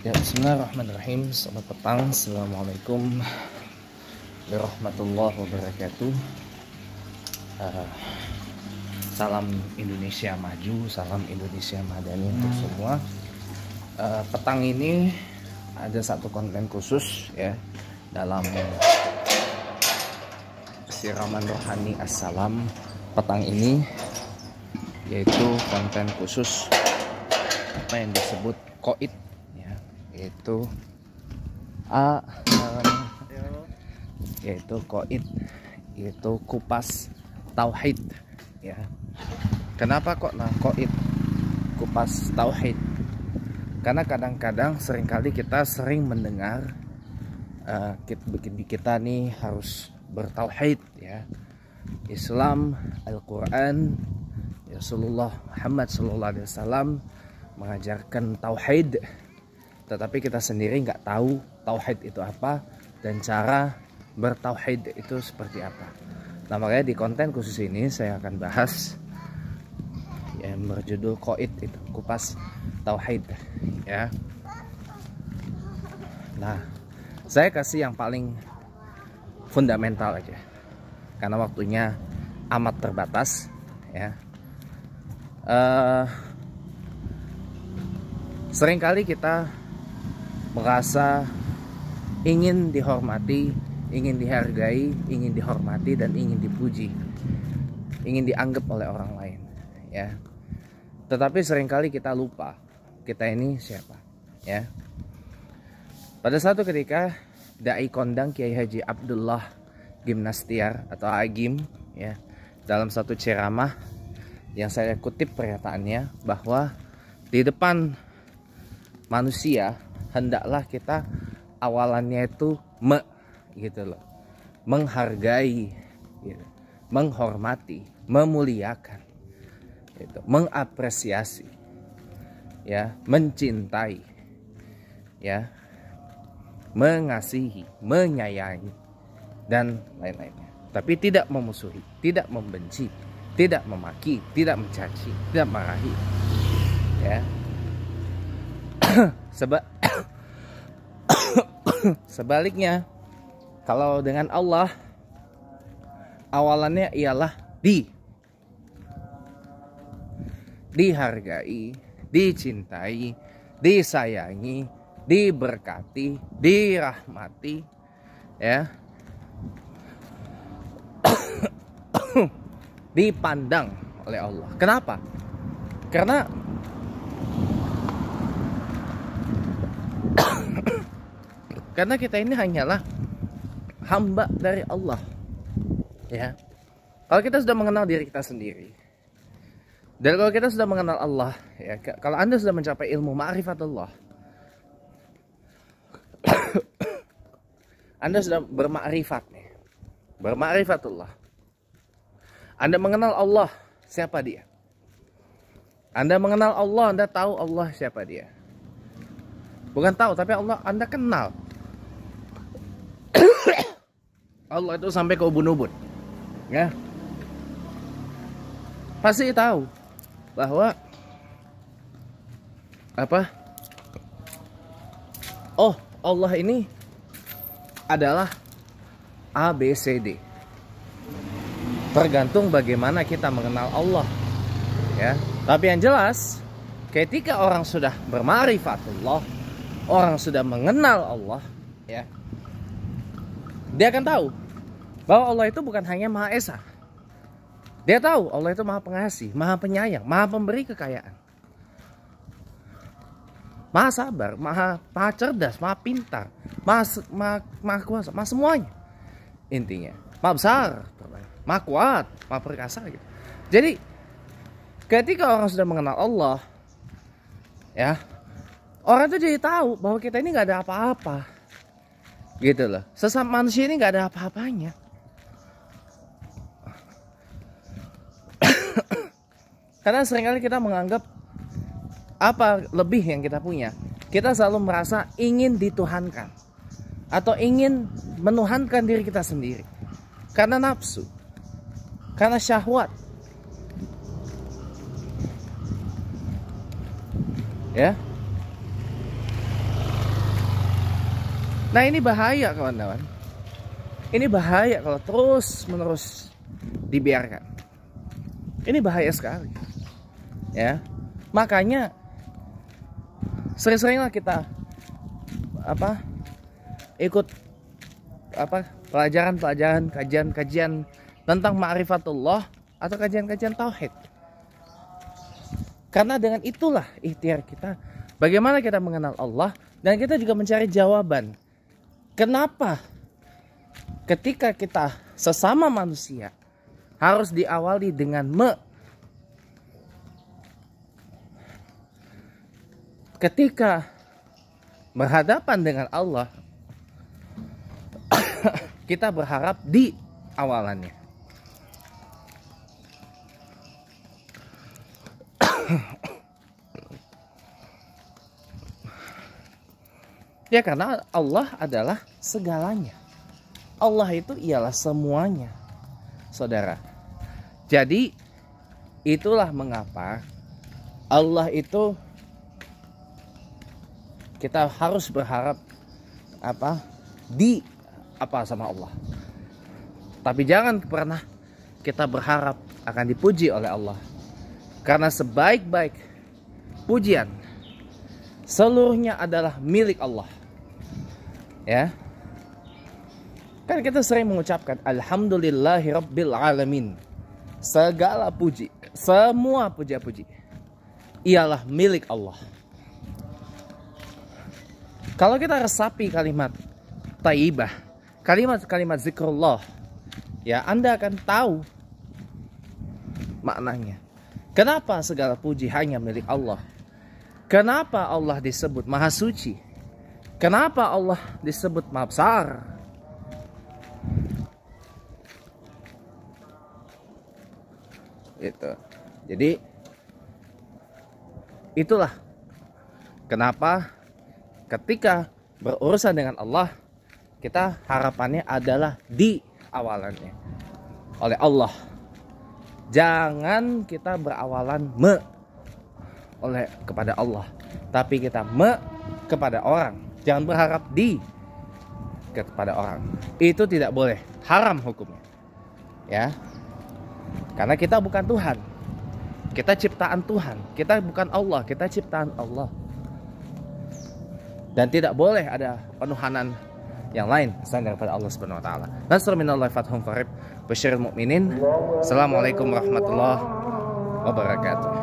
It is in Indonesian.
Ya, bismillahirrahmanirrahim. Selamat petang. Assalamualaikum warahmatullahi wabarakatuh. Uh, salam Indonesia maju, salam Indonesia madani untuk hmm. semua. Uh, petang ini ada satu konten khusus ya dalam siraman rohani assalam petang ini yaitu konten khusus apa yang disebut koit yaitu a yaitu koit yaitu kupas tauhid ya kenapa kok nah koit kupas tauhid karena kadang-kadang seringkali kita sering mendengar uh, eh, kita kita nih harus bertauhid ya Islam Al-Quran Rasulullah Muhammad Sallallahu Alaihi Wasallam mengajarkan tauhid tetapi kita sendiri nggak tahu tauhid itu apa dan cara bertauhid itu seperti apa. Nah makanya di konten khusus ini saya akan bahas yang berjudul koit itu kupas tauhid ya. Nah saya kasih yang paling fundamental aja karena waktunya amat terbatas ya. Uh, seringkali kita merasa ingin dihormati, ingin dihargai, ingin dihormati dan ingin dipuji, ingin dianggap oleh orang lain, ya. Tetapi seringkali kita lupa kita ini siapa, ya. Pada satu ketika dai kondang Kiai Haji Abdullah Gimnastiar atau Agim, ya, dalam satu ceramah yang saya kutip pernyataannya bahwa di depan manusia hendaklah kita awalannya itu me gitu loh menghargai gitu. menghormati memuliakan itu mengapresiasi ya mencintai ya mengasihi menyayangi dan lain-lainnya tapi tidak memusuhi tidak membenci tidak memaki tidak mencaci tidak marahi ya sebab Sebaliknya, kalau dengan Allah awalannya ialah di dihargai, dicintai, disayangi, diberkati, dirahmati, ya. dipandang oleh Allah. Kenapa? Karena Karena kita ini hanyalah hamba dari Allah. Ya. Kalau kita sudah mengenal diri kita sendiri, dan kalau kita sudah mengenal Allah, ya, kalau Anda sudah mencapai ilmu ma'rifat Allah, Anda sudah bermakrifat nih. Bermakrifatullah. Anda mengenal Allah, siapa dia? Anda mengenal Allah, Anda tahu Allah siapa dia. Bukan tahu, tapi Allah Anda kenal. Allah itu sampai ke ubun-ubun. Ya. Pasti tahu bahwa apa? Oh, Allah ini adalah ABCD. Tergantung bagaimana kita mengenal Allah. Ya. Tapi yang jelas, ketika orang sudah bermarifatullah, orang sudah mengenal Allah, ya. Dia akan tahu bahwa Allah itu bukan hanya Maha Esa. Dia tahu Allah itu Maha Pengasih, Maha Penyayang, Maha Pemberi kekayaan. Maha sabar, maha, maha cerdas, maha pintar, maha, maha, maha kuasa, maha semuanya. Intinya, maha besar, maha kuat, maha perkasa gitu. Jadi ketika orang sudah mengenal Allah, ya orang itu jadi tahu bahwa kita ini gak ada apa-apa, gitu loh. Sesama manusia ini gak ada apa-apanya. Karena seringkali kita menganggap apa lebih yang kita punya. Kita selalu merasa ingin dituhankan atau ingin menuhankan diri kita sendiri. Karena nafsu. Karena syahwat. Ya. Nah, ini bahaya kawan-kawan. Ini bahaya kalau terus-menerus dibiarkan. Ini bahaya sekali ya makanya sering-seringlah kita apa ikut apa pelajaran-pelajaran kajian-kajian tentang ma'rifatullah atau kajian-kajian tauhid karena dengan itulah ikhtiar kita bagaimana kita mengenal Allah dan kita juga mencari jawaban kenapa ketika kita sesama manusia harus diawali dengan me ketika berhadapan dengan Allah kita berharap di awalannya ya karena Allah adalah segalanya Allah itu ialah semuanya saudara jadi itulah mengapa Allah itu kita harus berharap apa di apa sama Allah tapi jangan pernah kita berharap akan dipuji oleh Allah karena sebaik-baik pujian seluruhnya adalah milik Allah ya kan kita sering mengucapkan alhamdulillahirabbil alamin segala puji semua puja-puji ialah milik Allah kalau kita resapi kalimat taibah, kalimat-kalimat zikrullah, ya Anda akan tahu maknanya. Kenapa segala puji hanya milik Allah? Kenapa Allah disebut maha suci? Kenapa Allah disebut maha Itu. Jadi itulah kenapa ketika berurusan dengan Allah kita harapannya adalah di awalannya oleh Allah jangan kita berawalan me oleh kepada Allah tapi kita me kepada orang jangan berharap di kepada orang itu tidak boleh haram hukumnya ya karena kita bukan Tuhan kita ciptaan Tuhan kita bukan Allah kita ciptaan Allah dan tidak boleh ada penuhanan yang lain selain daripada Allah Subhanahu wa taala. Nasr minallahi fathun qarib, basyirul mukminin. Assalamualaikum warahmatullahi wabarakatuh.